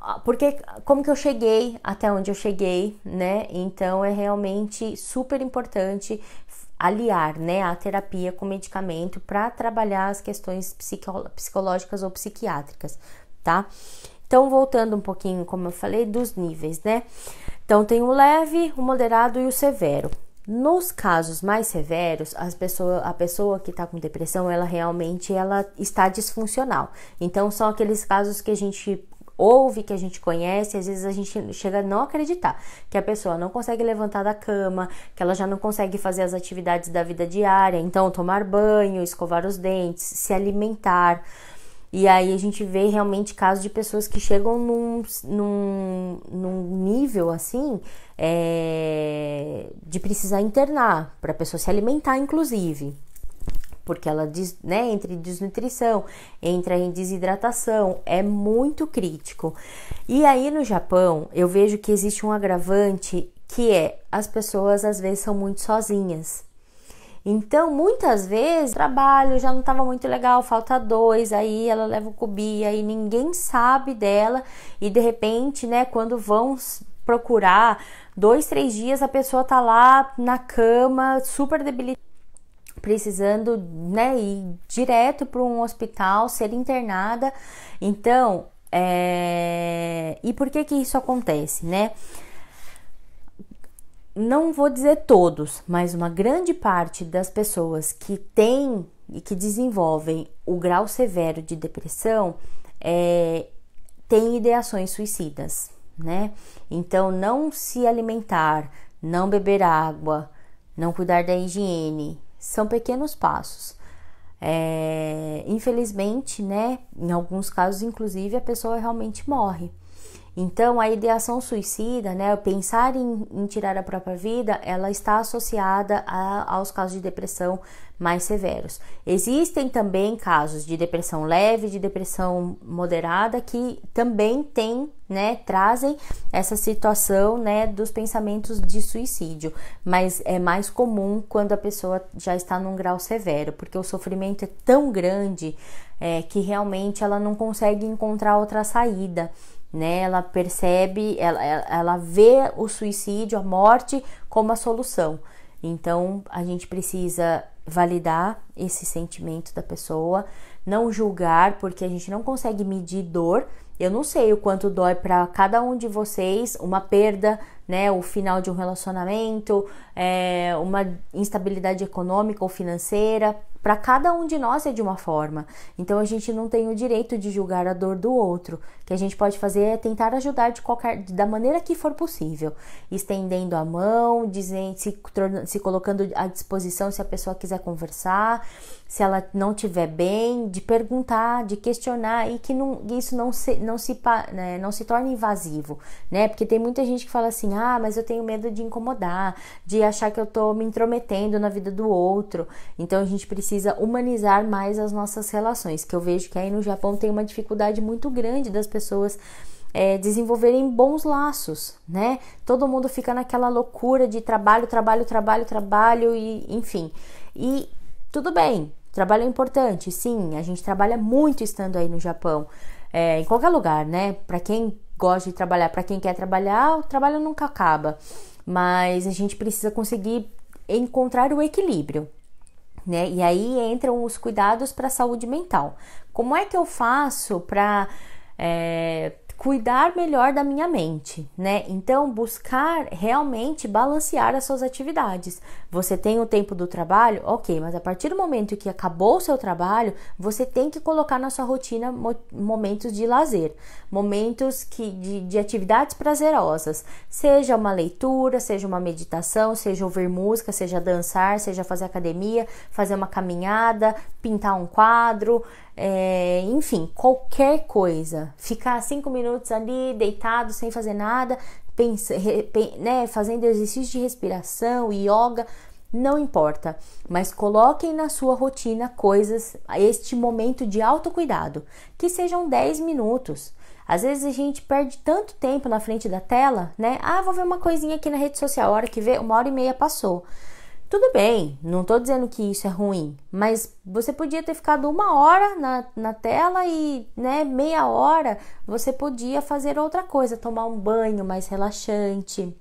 ah, porque como que eu cheguei até onde eu cheguei, né? Então é realmente super importante aliar, né, a terapia com medicamento para trabalhar as questões psicológicas ou psiquiátricas, tá? Então voltando um pouquinho, como eu falei, dos níveis, né? Então tem o leve, o moderado e o severo. Nos casos mais severos, pessoa, a pessoa que está com depressão, ela realmente ela está disfuncional. Então, são aqueles casos que a gente ouve, que a gente conhece, às vezes a gente chega a não acreditar que a pessoa não consegue levantar da cama, que ela já não consegue fazer as atividades da vida diária, então tomar banho, escovar os dentes, se alimentar. E aí a gente vê realmente casos de pessoas que chegam num, num, num nível assim é, de precisar internar, para a pessoa se alimentar, inclusive porque ela né, entre desnutrição, entra em desidratação, é muito crítico. E aí no Japão, eu vejo que existe um agravante que é as pessoas às vezes são muito sozinhas. Então, muitas vezes, trabalho já não estava muito legal, falta dois, aí ela leva o cubia aí ninguém sabe dela, e de repente, né, quando vão procurar, dois, três dias a pessoa tá lá na cama, super debilitada precisando né, ir direto para um hospital, ser internada. Então, é... e por que que isso acontece, né? Não vou dizer todos, mas uma grande parte das pessoas que têm e que desenvolvem o grau severo de depressão é, tem ideações suicidas, né? Então, não se alimentar, não beber água, não cuidar da higiene, são pequenos passos. É, infelizmente, né, em alguns casos, inclusive, a pessoa realmente morre. Então, a ideação suicida, né, pensar em, em tirar a própria vida, ela está associada a, aos casos de depressão mais severos. Existem também casos de depressão leve, de depressão moderada, que também tem, né, trazem essa situação, né, dos pensamentos de suicídio, mas é mais comum quando a pessoa já está num grau severo, porque o sofrimento é tão grande é, que realmente ela não consegue encontrar outra saída né? Ela percebe, ela, ela vê o suicídio, a morte como a solução. Então a gente precisa validar esse sentimento da pessoa, não julgar, porque a gente não consegue medir dor. Eu não sei o quanto dói para cada um de vocês uma perda, né? O final de um relacionamento, é, uma instabilidade econômica ou financeira, para cada um de nós é de uma forma. Então a gente não tem o direito de julgar a dor do outro. O que a gente pode fazer é tentar ajudar de qualquer da maneira que for possível, estendendo a mão, dizendo, se, se colocando à disposição se a pessoa quiser conversar, se ela não tiver bem, de perguntar, de questionar e que não, isso não se, não se, né, não se torne invasivo, né? Porque tem muita gente que fala assim, ah, mas eu tenho medo de incomodar, de achar que eu tô me intrometendo na vida do outro. Então a gente precisa humanizar mais as nossas relações, que eu vejo que aí no Japão tem uma dificuldade muito grande das pessoas é, desenvolverem bons laços, né? Todo mundo fica naquela loucura de trabalho, trabalho, trabalho, trabalho e enfim. E tudo bem, Trabalho é importante, sim. A gente trabalha muito estando aí no Japão, é, em qualquer lugar, né? Para quem gosta de trabalhar, para quem quer trabalhar, o trabalho nunca acaba. Mas a gente precisa conseguir encontrar o equilíbrio, né? E aí entram os cuidados para a saúde mental. Como é que eu faço para é, cuidar melhor da minha mente, né? Então, buscar realmente balancear as suas atividades. Você tem o tempo do trabalho, ok, mas a partir do momento que acabou o seu trabalho, você tem que colocar na sua rotina momentos de lazer, momentos que, de, de atividades prazerosas, seja uma leitura, seja uma meditação, seja ouvir música, seja dançar, seja fazer academia, fazer uma caminhada, pintar um quadro é, enfim, qualquer coisa. Ficar cinco minutos ali deitado sem fazer nada, pensa, né, fazendo exercícios de respiração, yoga, não importa, mas coloquem na sua rotina coisas, este momento de autocuidado, que sejam 10 minutos. Às vezes a gente perde tanto tempo na frente da tela, né? Ah, vou ver uma coisinha aqui na rede social, a hora que vê, uma hora e meia passou. Tudo bem, não estou dizendo que isso é ruim, mas você podia ter ficado uma hora na, na tela e né, meia hora você podia fazer outra coisa, tomar um banho mais relaxante,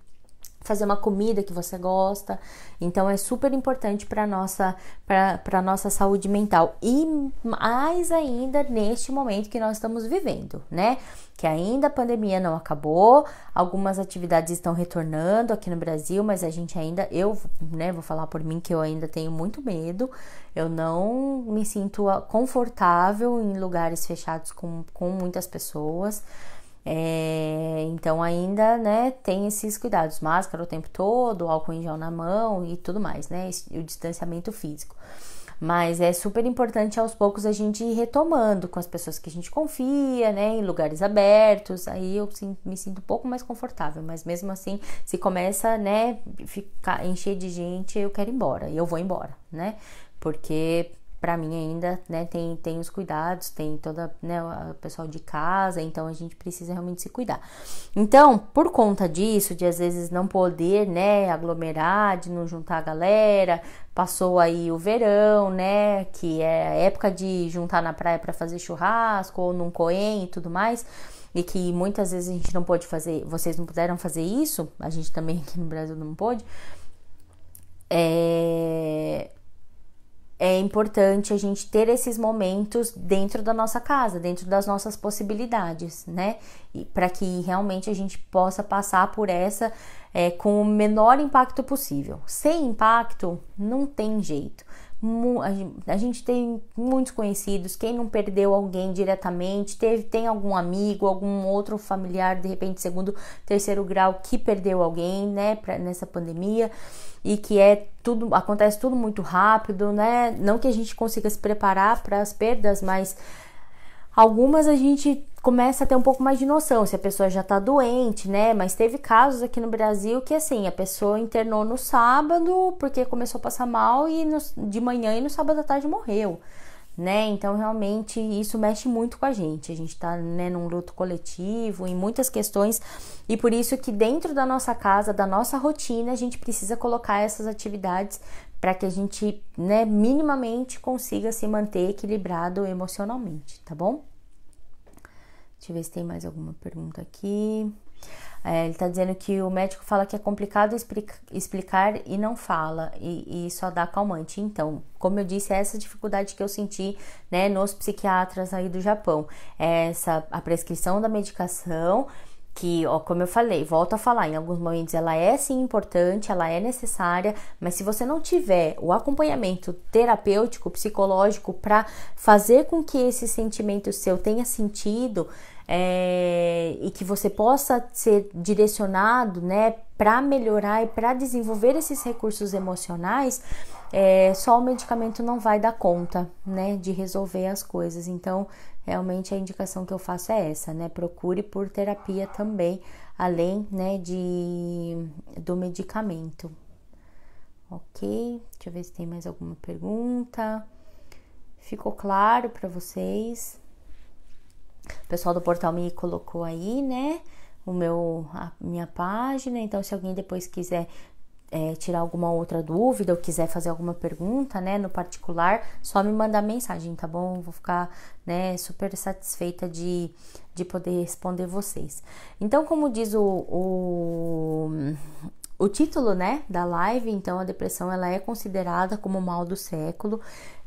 fazer uma comida que você gosta. Então é super importante para nossa para nossa saúde mental e mais ainda neste momento que nós estamos vivendo, né? Que ainda a pandemia não acabou, algumas atividades estão retornando aqui no Brasil, mas a gente ainda eu, né, vou falar por mim que eu ainda tenho muito medo. Eu não me sinto confortável em lugares fechados com, com muitas pessoas. É, então ainda, né, tem esses cuidados, máscara o tempo todo, álcool em gel na mão e tudo mais, né, o distanciamento físico. Mas é super importante aos poucos a gente ir retomando com as pessoas que a gente confia, né, em lugares abertos. Aí eu me sinto um pouco mais confortável, mas mesmo assim, se começa, né, ficar encher de gente, eu quero ir embora, eu vou embora, né? Porque para mim ainda, né, tem, tem os cuidados, tem toda, né, o pessoal de casa, então a gente precisa realmente se cuidar. Então, por conta disso, de às vezes não poder, né, aglomerar, de não juntar a galera, passou aí o verão, né, que é época de juntar na praia para fazer churrasco ou num coen e tudo mais e que muitas vezes a gente não pôde fazer, vocês não puderam fazer isso, a gente também aqui no Brasil não pôde. É, é importante a gente ter esses momentos dentro da nossa casa, dentro das nossas possibilidades, né? E para que realmente a gente possa passar por essa é, com o menor impacto possível. Sem impacto, não tem jeito a gente tem muitos conhecidos, quem não perdeu alguém diretamente, teve, tem algum amigo, algum outro familiar, de repente, segundo, terceiro grau, que perdeu alguém, né, pra, nessa pandemia, e que é tudo, acontece tudo muito rápido, né, não que a gente consiga se preparar para as perdas, mas Algumas a gente começa a ter um pouco mais de noção se a pessoa já tá doente, né? Mas teve casos aqui no Brasil que assim, a pessoa internou no sábado porque começou a passar mal e no, de manhã e no sábado à tarde morreu. Né? Então realmente isso mexe muito com a gente. A gente está né, num luto coletivo, em muitas questões, e por isso que dentro da nossa casa, da nossa rotina, a gente precisa colocar essas atividades para que a gente, né, minimamente consiga se manter equilibrado emocionalmente, tá bom? Deixa eu ver se tem mais alguma pergunta aqui. É, ele está dizendo que o médico fala que é complicado explica, explicar e não fala, e, e, só dá calmante. Então, como eu disse, é essa dificuldade que eu senti né, nos psiquiatras aí do Japão. É essa a prescrição da medicação que, ó, como eu falei, volto a falar, em alguns momentos ela é sim importante, ela é necessária, mas se você não tiver o acompanhamento terapêutico, psicológico para fazer com que esse sentimento seu tenha sentido é, e que você possa ser direcionado, né, para melhorar e para desenvolver esses recursos emocionais, é, só o medicamento não vai dar conta, né, de resolver as coisas. Então, realmente a indicação que eu faço é essa, né? Procure por terapia também, além, né, de do medicamento. OK? Deixa eu ver se tem mais alguma pergunta. Ficou claro para vocês? O pessoal do portal me colocou aí, né? o meu a minha página. Então, se alguém depois quiser é, tirar alguma outra dúvida ou quiser fazer alguma pergunta, né, no particular, só me mandar mensagem, tá bom? Vou ficar, né, super satisfeita de, de poder responder vocês. Então, como diz o, o, o título, né, da live, então a depressão ela é considerada como mal do século.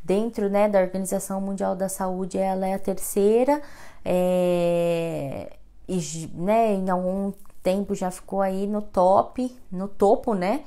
Dentro, né, da Organização Mundial da Saúde, ela é a terceira, é, e, né, em algum tempo já ficou aí no top, no topo, né?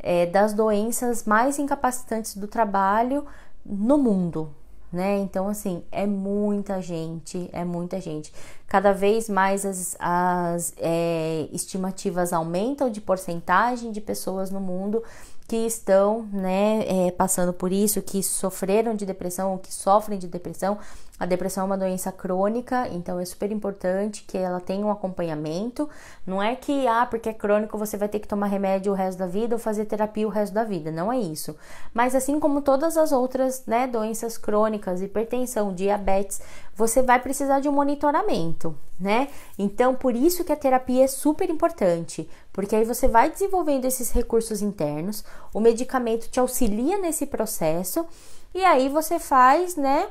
É, das doenças mais incapacitantes do trabalho no mundo, né? Então, assim, é muita gente, é muita gente. Cada vez mais as, as é, estimativas aumentam de porcentagem de pessoas no mundo que estão né, é, passando por isso, que sofreram de depressão ou que sofrem de depressão. A depressão é uma doença crônica, então é super importante que ela tenha um acompanhamento. Não é que, ah, porque é crônico você vai ter que tomar remédio o resto da vida ou fazer terapia o resto da vida, não é isso. Mas assim como todas as outras né, doenças crônicas, hipertensão, diabetes, você vai precisar de um monitoramento, né? Então, por isso que a terapia é super importante, porque aí você vai desenvolvendo esses recursos internos, o medicamento te auxilia nesse processo e aí você faz, né,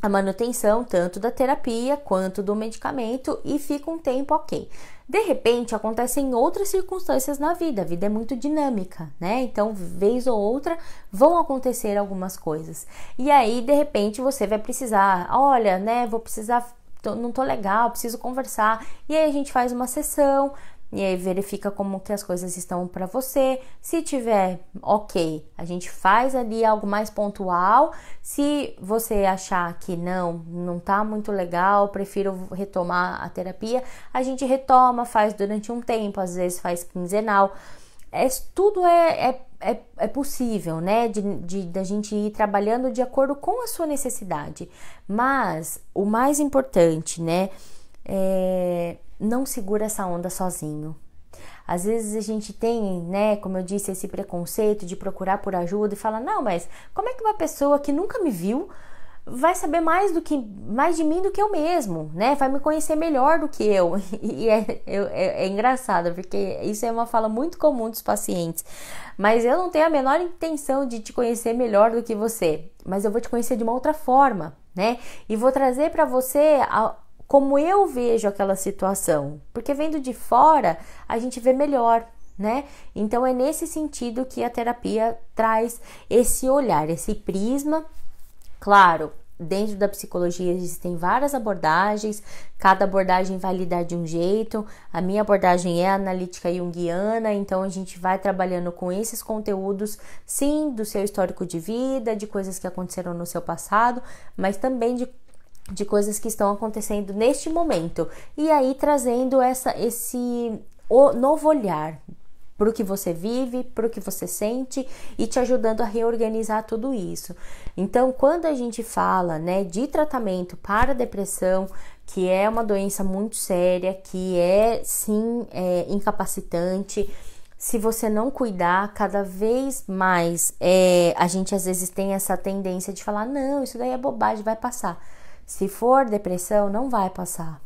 a manutenção tanto da terapia quanto do medicamento e fica um tempo ok. De repente acontecem outras circunstâncias na vida, a vida é muito dinâmica, né? Então, vez ou outra vão acontecer algumas coisas. E aí, de repente, você vai precisar, olha, né? Vou precisar, tô, não tô legal, preciso conversar. E aí a gente faz uma sessão, e aí verifica como que as coisas estão para você. Se tiver ok, a gente faz ali algo mais pontual. Se você achar que não, não tá muito legal, prefiro retomar a terapia, a gente retoma, faz durante um tempo, às vezes faz quinzenal. É, tudo é, é é, é, possível, né? De, de, da gente ir trabalhando de acordo com a sua necessidade. Mas o mais importante, né? É, não segura essa onda sozinho. Às vezes a gente tem, né, como eu disse, esse preconceito de procurar por ajuda e falar: "Não, mas como é que uma pessoa que nunca me viu vai saber mais do que mais de mim do que eu mesmo, né? Vai me conhecer melhor do que eu". E é, é, é engraçado, porque isso é uma fala muito comum dos pacientes. Mas eu não tenho a menor intenção de te conhecer melhor do que você, mas eu vou te conhecer de uma outra forma, né? E vou trazer para você como eu vejo aquela situação, porque vendo de fora a gente vê melhor, né? Então é nesse sentido que a terapia traz esse olhar, esse prisma. Claro, dentro da psicologia existem várias abordagens, cada abordagem vai lidar de um jeito. A minha abordagem é analítica junguiana, então a gente vai trabalhando com esses conteúdos, sim, do seu histórico de vida, de coisas que aconteceram no seu passado, mas também de de coisas que estão acontecendo neste momento e aí trazendo essa esse novo olhar para o que você vive, para o que você sente e te ajudando a reorganizar tudo isso. Então, quando a gente fala, né, de tratamento para depressão, que é uma doença muito séria, que é sim é, incapacitante, se você não cuidar, cada vez mais é, a gente às vezes tem essa tendência de falar: não, isso daí é bobagem, vai passar. Se for depressão, não vai passar,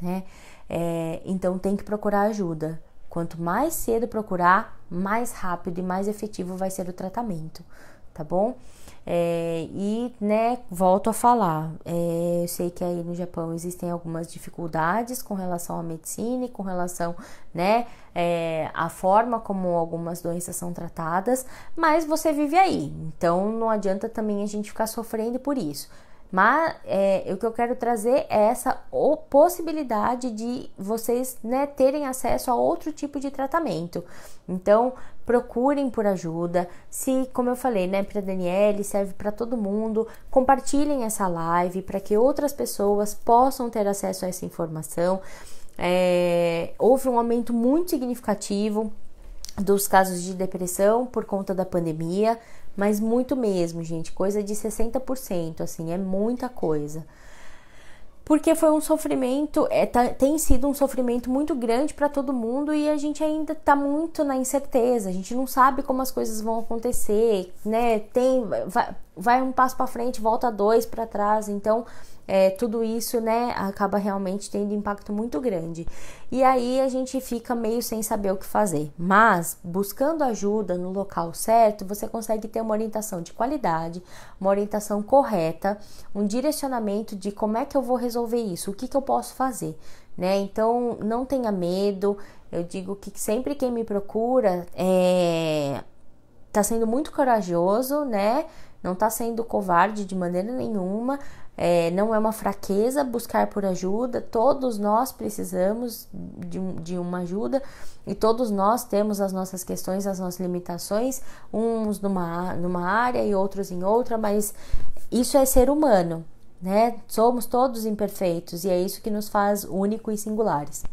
né? É, então tem que procurar ajuda. Quanto mais cedo procurar, mais rápido e mais efetivo vai ser o tratamento, tá bom? É, e, né, volto a falar, é, eu sei que aí no Japão existem algumas dificuldades com relação à medicina e com relação, né, é, à forma como algumas doenças são tratadas, mas você vive aí, então não adianta também a gente ficar sofrendo por isso. Mas é, o que eu quero trazer é essa possibilidade de vocês né, terem acesso a outro tipo de tratamento. Então, procurem por ajuda. Se, como eu falei, né, para Daniele, serve para todo mundo, compartilhem essa live para que outras pessoas possam ter acesso a essa informação. É, houve um aumento muito significativo dos casos de depressão por conta da pandemia mas muito mesmo, gente, coisa de 60%, assim, é muita coisa. Porque foi um sofrimento, é, tá, tem sido um sofrimento muito grande para todo mundo e a gente ainda tá muito na incerteza, a gente não sabe como as coisas vão acontecer, né? Tem, vai, vai um passo para frente, volta dois para trás. Então, é, tudo isso, né, acaba realmente tendo impacto muito grande. E aí a gente fica meio sem saber o que fazer. Mas, buscando ajuda no local certo, você consegue ter uma orientação de qualidade, uma orientação correta, um direcionamento de como é que eu vou resolver isso, o que, que eu posso fazer. Né? Então, não tenha medo. Eu digo que sempre quem me procura é, tá sendo muito corajoso, né? Não está sendo covarde de maneira nenhuma, é, não é uma fraqueza buscar por ajuda, todos nós precisamos de, de, uma ajuda e todos nós temos as nossas questões, as nossas limitações, uns numa, numa área e outros em outra, mas isso é ser humano, né? Somos todos imperfeitos e é isso que nos faz únicos e singulares.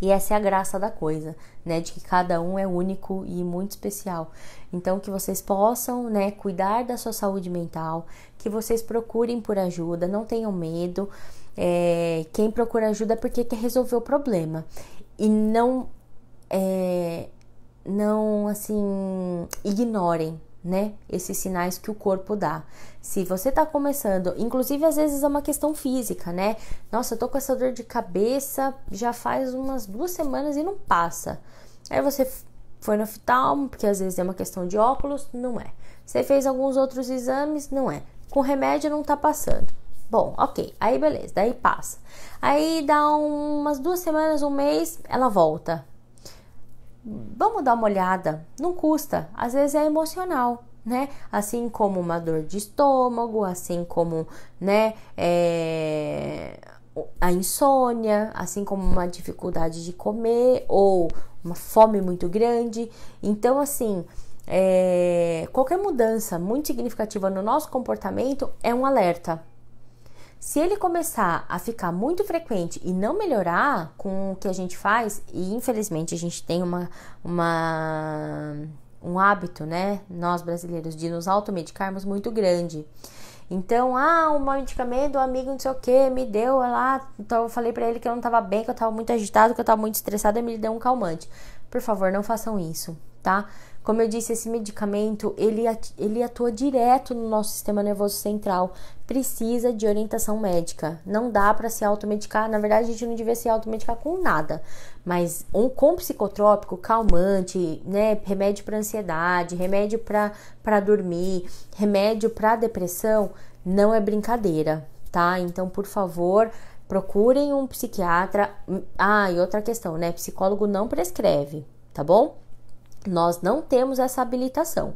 E essa é a graça da coisa né, de que cada um é único e muito especial. Então que vocês possam, né, cuidar da sua saúde mental, que vocês procurem por ajuda, não tenham medo. É, quem procura ajuda é porque quer resolver o problema e não é, não assim ignorem né esses sinais que o corpo dá se você está começando inclusive às vezes é uma questão física né nossa eu tô com essa dor de cabeça já faz umas duas semanas e não passa Aí você foi no oftalmo, porque às vezes é uma questão de óculos, não é. Você fez alguns outros exames, não é. Com remédio não tá passando. Bom, ok, aí beleza, daí passa. Aí dá umas duas semanas, um mês, ela volta. Vamos dar uma olhada, não custa, às vezes é emocional, né? Assim como uma dor de estômago, assim como, né, é, a insônia, assim como uma dificuldade de comer ou uma fome muito grande. Então, assim, é, qualquer mudança muito significativa no nosso comportamento é um alerta. Se ele começar a ficar muito frequente e não melhorar com o que a gente faz, e infelizmente a gente tem uma, uma um hábito, né, nós brasileiros, de nos automedicarmos muito grande. Então, ah, um medicamento, um amigo não sei o que me deu lá. Então eu falei para ele que eu não tava bem, que eu tava muito agitado, que eu tava muito estressada, ele me deu um calmante. Por favor, não façam isso, tá? Como eu disse, esse medicamento ele, ele atua direto no nosso sistema nervoso central. Precisa de orientação médica. Não dá para se automedicar. Na verdade, a gente não devia se automedicar com nada. Mas um com psicotrópico, calmante, né, remédio para ansiedade, remédio para dormir, remédio para depressão, não é brincadeira, tá? Então, por favor, procurem um psiquiatra. Hum, ah, e outra questão, né? Psicólogo não prescreve, tá bom? Nós não temos essa habilitação.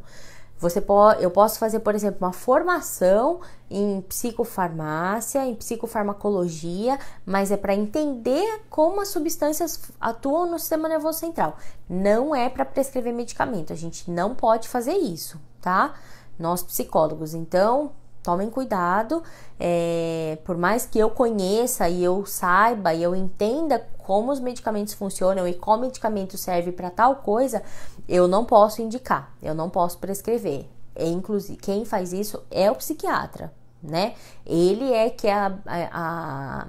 Você po eu posso fazer, por exemplo, uma formação em psicofarmácia, em psicofarmacologia, mas é para entender como as substâncias atuam no sistema nervoso central. Não é para prescrever medicamento. A gente não pode fazer isso, tá? Nós psicólogos. Então, tomem cuidado, é, por mais que eu conheça e eu saiba e eu entenda como os medicamentos funcionam e qual medicamento serve para tal coisa, eu não posso indicar, eu não posso prescrever. É, inclusive, quem faz isso é o psiquiatra, né? Ele é que é a, a,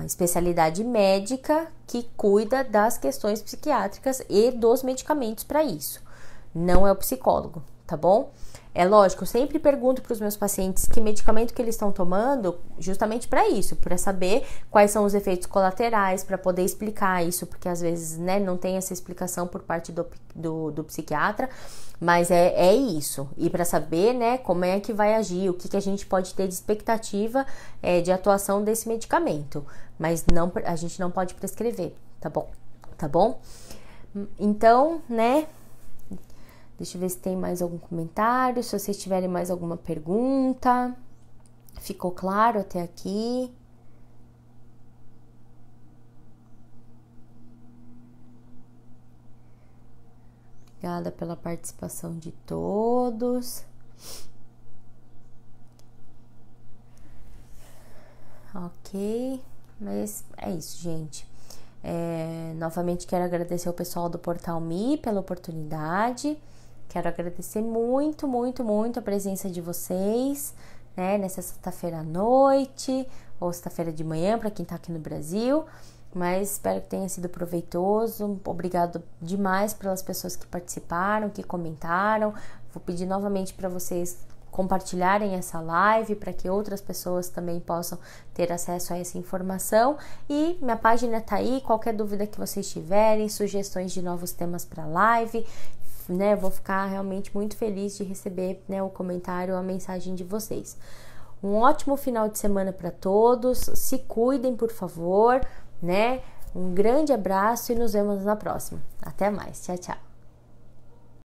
a especialidade médica que cuida das questões psiquiátricas e dos medicamentos para isso. Não é o psicólogo, tá bom? É lógico, eu sempre pergunto para os meus pacientes que medicamento que eles estão tomando, justamente para isso, para saber quais são os efeitos colaterais, para poder explicar isso, porque às vezes né, não tem essa explicação por parte do, do, do psiquiatra, mas é, é isso. E para saber né, como é que vai agir, o que, que a gente pode ter de expectativa é, de atuação desse medicamento, mas não a gente não pode prescrever, tá bom? Tá bom? Então, né? Deixa eu ver se tem mais algum comentário, se vocês tiverem mais alguma pergunta. Ficou claro até aqui? Obrigada pela participação de todos. Ok, mas é isso, gente. É, novamente quero agradecer ao pessoal do Portal Mi pela oportunidade. Quero agradecer muito, muito, muito a presença de vocês, né, nessa sexta-feira à noite ou sexta-feira de manhã para quem está aqui no Brasil. Mas espero que tenha sido proveitoso. Obrigado demais pelas pessoas que participaram, que comentaram. Vou pedir novamente para vocês compartilharem essa live para que outras pessoas também possam ter acesso a essa informação. E minha página está aí, qualquer dúvida que vocês tiverem, sugestões de novos temas para live, né, vou ficar realmente muito feliz de receber né, o comentário, a mensagem de vocês. Um ótimo final de semana para todos. Se cuidem, por favor, né? Um grande abraço e nos vemos na próxima. Até mais. Tchau, tchau.